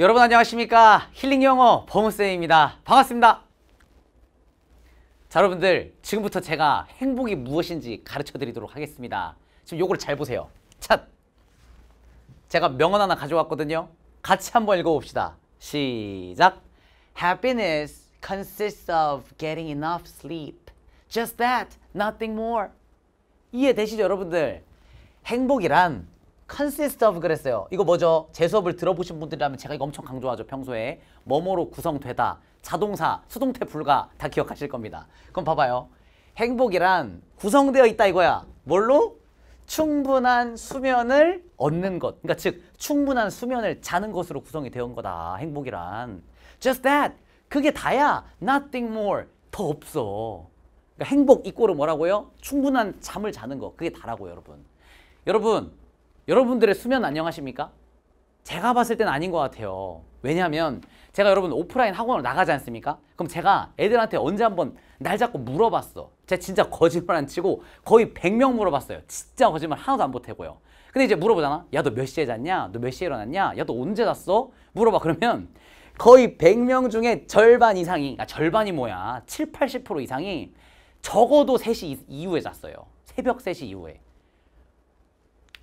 여러분 안녕하십니까 힐링 영어 버무쌤입니다 반갑습니다 자 여러분들 지금부터 제가 행복이 무엇인지 가르쳐 드리도록 하겠습니다 지금 요거를 잘 보세요 찻 제가 명언 하나 가져왔거든요 같이 한번 읽어봅시다 시작 Happiness consists of getting enough sleep Just that, nothing more 이해되시죠 여러분들 행복이란 consist of 그랬어요. 이거 뭐죠? 제 수업을 들어보신 분들이라면 제가 이거 엄청 강조하죠. 평소에. 뭐뭐로 구성되다, 자동사, 수동태 불가 다 기억하실 겁니다. 그럼 봐봐요. 행복이란 구성되어 있다 이거야. 뭘로? 충분한 수면을 얻는 것. 그러니까 즉 충분한 수면을 자는 것으로 구성이 되어 온 거다. 행복이란. Just that. 그게 다야. Nothing more. 더 없어. 그러니까 행복 이꼬로 뭐라고요? 충분한 잠을 자는 거. 그게 다라고 여러분. 여러분 여러분들의 수면 안녕하십니까? 제가 봤을 땐 아닌 것 같아요. 왜냐하면 제가 여러분 오프라인 학원을 나가지 않습니까? 그럼 제가 애들한테 언제 한 번 날 잡고 물어봤어. 제가 진짜 거짓말 안 치고 거의 100명 물어봤어요. 진짜 거짓말 하나도 안 보태고요. 근데 이제 물어보잖아. 야 너 몇 시에 잤냐? 너 몇 시에 일어났냐? 야 너 언제 잤어? 물어봐 그러면 거의 100명 중에 절반 이상이 아 절반이 뭐야 7, 80% 이상이 적어도 3시 이후에 잤어요. 새벽 3시 이후에.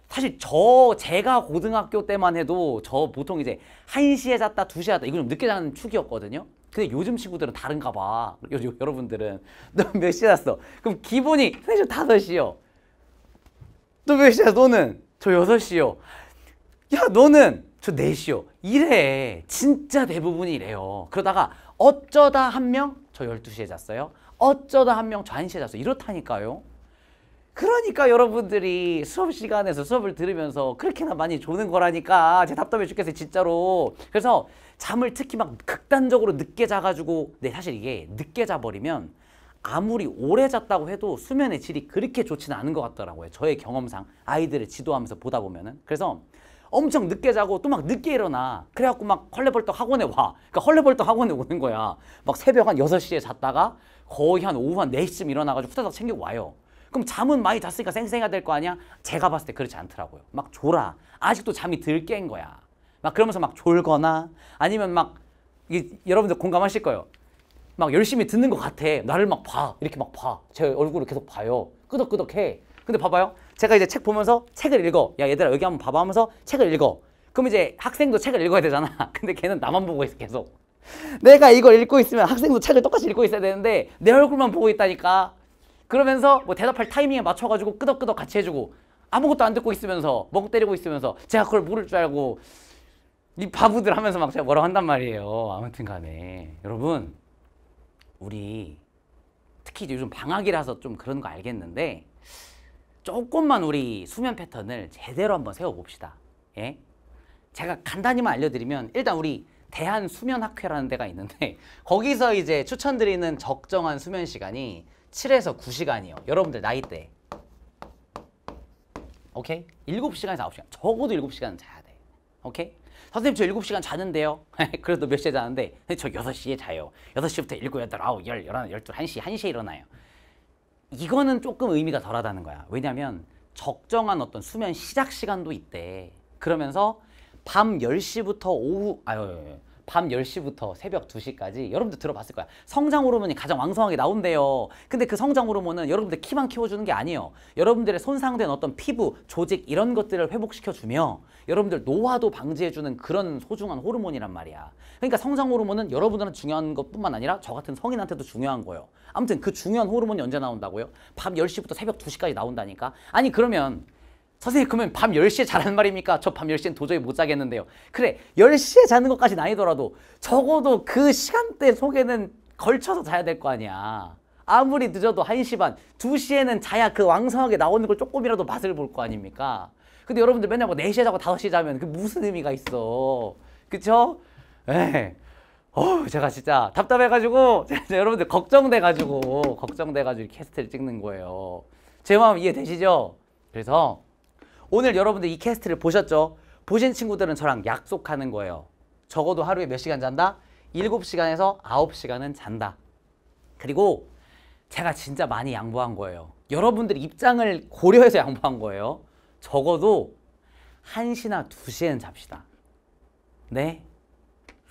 사실 저 제가 고등학교 때만 해도 저 보통 이제 한시에 잤다 두시에 잤다 이거 좀 늦게 자는 축이었거든요. 근데 요즘 친구들은 다른가 봐. 요, 요, 여러분들은 너 몇 시에 잤어? 그럼 기본이 선생님 다섯 시요. 너몇 시야 에 너는? 저 여섯 시요. 야 너는? 저 네시요. 이래. 진짜 대부분이 이래요. 그러다가 어쩌다 한 명 저 열두 시에 잤어요. 어쩌다 한명저 한시에 잤어요. 이렇다니까요. 그러니까 여러분들이 수업 시간에서 수업을 들으면서 그렇게나 많이 조는 거라니까 제 답답해 죽겠어요 진짜로 그래서 잠을 특히 막 극단적으로 늦게 자가지고 네 사실 이게 늦게 자버리면 아무리 오래 잤다고 해도 수면의 질이 그렇게 좋지는 않은 것 같더라고요 저의 경험상 아이들을 지도하면서 보다 보면은 그래서 엄청 늦게 자고 또 막 늦게 일어나 그래갖고 막 헐레벌떡 학원에 와 그러니까 헐레벌떡 학원에 오는 거야 막 새벽 한 여섯 시에 잤다가 거의 한 오후 한 네시쯤 일어나가지고 후다닥 챙기고 와요 그럼 잠은 많이 잤으니까 쌩쌩해야 될 거 아니야? 제가 봤을 때 그렇지 않더라고요. 막 졸아. 아직도 잠이 덜깬 거야. 막 그러면서 막 졸거나 아니면 막 이게 여러분들 공감하실 거예요. 막 열심히 듣는 것 같아. 나를 막 봐. 이렇게 막 봐. 제 얼굴을 계속 봐요. 끄덕끄덕해. 근데 봐봐요. 제가 이제 책 보면서 책을 읽어. 야 얘들아 여기 한번 봐봐 하면서 책을 읽어. 그럼 이제 학생도 책을 읽어야 되잖아. 근데 걔는 나만 보고 있어 계속. 내가 이걸 읽고 있으면 학생도 책을 똑같이 읽고 있어야 되는데 내 얼굴만 보고 있다니까. 그러면서 뭐 대답할 타이밍에 맞춰가지고 끄덕끄덕 같이 해주고 아무것도 안 듣고 있으면서 멍 때리고 있으면서 제가 그걸 모를 줄 알고 이 바보들 하면서 막 제가 뭐라고 한단 말이에요. 아무튼 간에. 여러분, 우리 특히 요즘 방학이라서 좀 그런 거 알겠는데 조금만 우리 수면 패턴을 제대로 한번 세워봅시다. 예? 제가 간단히만 알려드리면 일단 우리 대한수면학회라는 데가 있는데 거기서 이제 추천드리는 적정한 수면 시간이 7에서 9시간이요. 여러분들 나이대. 오케이? 7시간에서 9시간. 적어도 7시간은 자야 돼. 오케이? 선생님 저 7시간 자는데요. 그래도 몇 시에 자는데 저 6시에 자요. 6시부터 7, 8, 9, 10, 11, 12, 1시, 1시에 일어나요. 이거는 조금 의미가 덜하다는 거야. 왜냐면 적정한 어떤 수면 시작 시간도 있대. 그러면서 밤 10시부터 오후 아유 밤 10시부터 새벽 2시까지 여러분들 들어봤을 거야. 성장 호르몬이 가장 왕성하게 나온대요. 근데 그 성장 호르몬은 여러분들 키만 키워주는 게 아니에요. 여러분들의 손상된 어떤 피부, 조직 이런 것들을 회복시켜주며 여러분들 노화도 방지해주는 그런 소중한 호르몬이란 말이야. 그러니까 성장 호르몬은 여러분들은 중요한 것뿐만 아니라 저 같은 성인한테도 중요한 거예요. 아무튼 그 중요한 호르몬이 언제 나온다고요? 밤 10시부터 새벽 2시까지 나온다니까? 아니 그러면 선생님 그러면 밤 10시에 자라는 말입니까? 저 밤 10시엔 도저히 못 자겠는데요. 그래 10시에 자는 것까지는 아니더라도 적어도 그 시간대 속에는 걸쳐서 자야 될 거 아니야. 아무리 늦어도 1시 반, 2시에는 자야 그 왕성하게 나오는 걸 조금이라도 맛을 볼 거 아닙니까? 근데 여러분들 맨날 뭐 4시에 자고 5시에 자면 그 무슨 의미가 있어. 그쵸? 예. 어 제가 진짜 답답해가지고 진짜 여러분들 걱정돼가지고 걱정돼가지고 캐스트를 찍는 거예요. 제 마음 이해되시죠? 그래서 오늘 여러분들 이 캐스트를 보셨죠? 보신 친구들은 저랑 약속하는 거예요. 적어도 하루에 몇 시간 잔다? 7시간에서 9시간은 잔다. 그리고 제가 진짜 많이 양보한 거예요. 여러분들 입장을 고려해서 양보한 거예요. 적어도 1시나 2시엔 잡시다. 네?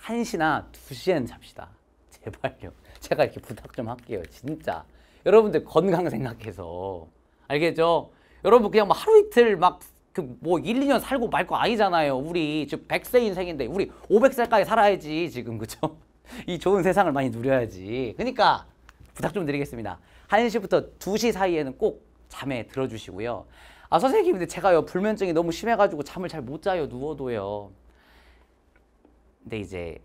1시나 2시엔 잡시다. 제발요. 제가 이렇게 부탁 좀 할게요. 진짜. 여러분들 건강 생각해서. 알겠죠? 여러분 그냥 뭐 하루 이틀 막 그뭐 1, 2년 살고 말 거 아니잖아요. 우리 지금 100세 인생인데 우리 500세까지 살아야지 지금 그죠? 이 좋은 세상을 많이 누려야지. 그러니까 부탁 좀 드리겠습니다. 1시부터 2시 사이에는 꼭 잠에 들어주시고요. 아 선생님 근데 제가요 불면증이 너무 심해가지고 잠을 잘 못 자요 누워도요. 근데 이제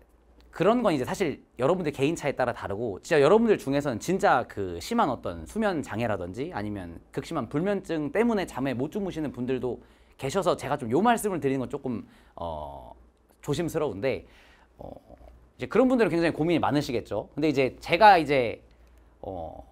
그런 건 이제 사실 여러분들 개인 차에 따라 다르고 진짜 여러분들 중에서는 진짜 그 심한 어떤 수면 장애라든지 아니면 극심한 불면증 때문에 잠에 못 주무시는 분들도 계셔서 제가 좀 요 말씀을 드리는 건 조금 어 조심스러운데 어 이제 그런 분들은 굉장히 고민이 많으시겠죠. 근데 이제 제가 이제 어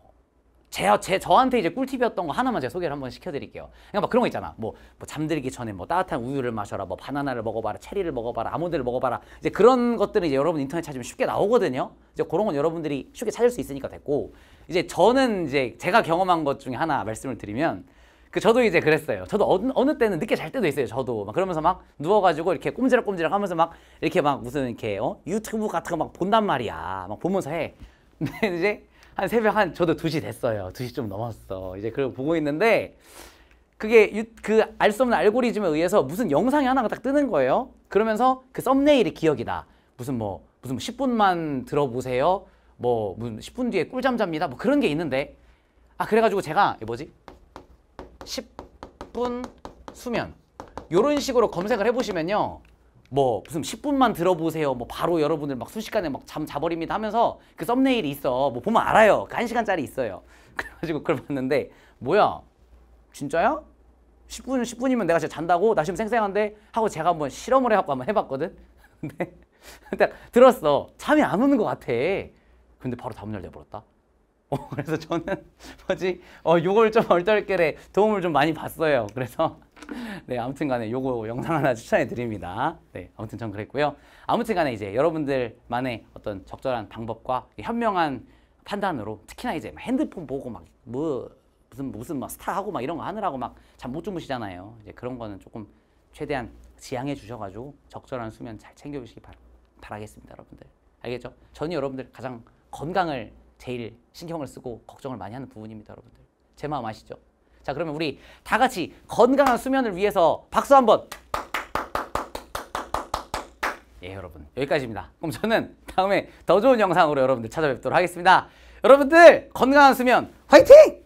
제, 제, 저한테 이제 꿀팁이었던 거 하나만 제가 소개를 한번 시켜드릴게요. 그냥 그러니까 막 뭐 그런 거 있잖아. 뭐, 뭐 잠들기 전에 뭐 따뜻한 우유를 마셔라, 뭐 바나나를 먹어봐라, 체리를 먹어봐라, 아몬드를 먹어봐라. 이제 그런 것들은 이제 여러분 인터넷 찾으면 쉽게 나오거든요. 이제 그런 건 여러분들이 쉽게 찾을 수 있으니까 됐고, 이제 저는 이제 제가 경험한 것 중에 하나 말씀을 드리면, 그 저도 이제 그랬어요. 저도 어느, 어느 때는 늦게 잘 때도 있어요. 저도 막 그러면서 막 누워가지고 이렇게 꼼지락꼼지락 하면서 막 이렇게 막 무슨 이렇게 어 유튜브 같은 거 막 본단 말이야. 막 보면서 해. 근데 이제 한 새벽 한 저도 2시 됐어요. 2시 좀 넘었어. 이제 그걸 보고 있는데 그게 그 알 수 없는 알고리즘에 의해서 무슨 영상이 하나가 딱 뜨는 거예요. 그러면서 그 썸네일이 기억이다. 무슨 뭐 무슨 10분만 뭐 들어보세요. 뭐 무슨 10분 뒤에 꿀잠 잡니다. 뭐 그런 게 있는데 아 그래가지고 제가 뭐지 10분 수면 요런 식으로 검색을 해보시면요 뭐 무슨 10분만 들어보세요. 뭐 바로 여러분들 막 순식간에 막잠 자버립니다 하면서 그 썸네일이 있어. 뭐 보면 알아요. 그 1시간짜리 있어요. 그래가지고 그걸 봤는데 뭐야? 진짜야? 10분, 10분이면 내가 진짜 잔다고? 나 지금 쌩쌩한데? 하고 제가 한번 실험을 해갖고 한번 해봤거든? 근데 딱 들었어. 잠이 안 오는 것 같아. 근데 바로 다음날 내버렸다. 어, 그래서 저는 뭐지? 어, 6월 좀 얼떨결에 도움을 좀 많이 받어요 그래서 네, 아무튼 간에 요거 영상 하나 추천해 드립니다. 네, 아무튼 전 그랬고요. 아무튼 간에 이제 여러분들만의 어떤 적절한 방법과 현명한 판단으로 특히나 이제 핸드폰 보고 막 뭐 무슨 무슨 막 스타하고 막 이런 거 하느라고 막 잠 못 주무시잖아요. 이제 그런 거는 조금 최대한 지양해 주셔가지고 적절한 수면 잘 챙겨주시기 바라, 바라겠습니다, 여러분들. 알겠죠? 전이 여러분들 가장 건강을 제일 신경을 쓰고 걱정을 많이 하는 부분입니다, 여러분들. 제 마음 아시죠? 자 그러면 우리 다 같이 건강한 수면을 위해서 박수 한번 예 여러분 여기까지입니다 그럼 저는 다음에 더 좋은 영상으로 여러분들 찾아뵙도록 하겠습니다 여러분들 건강한 수면 화이팅!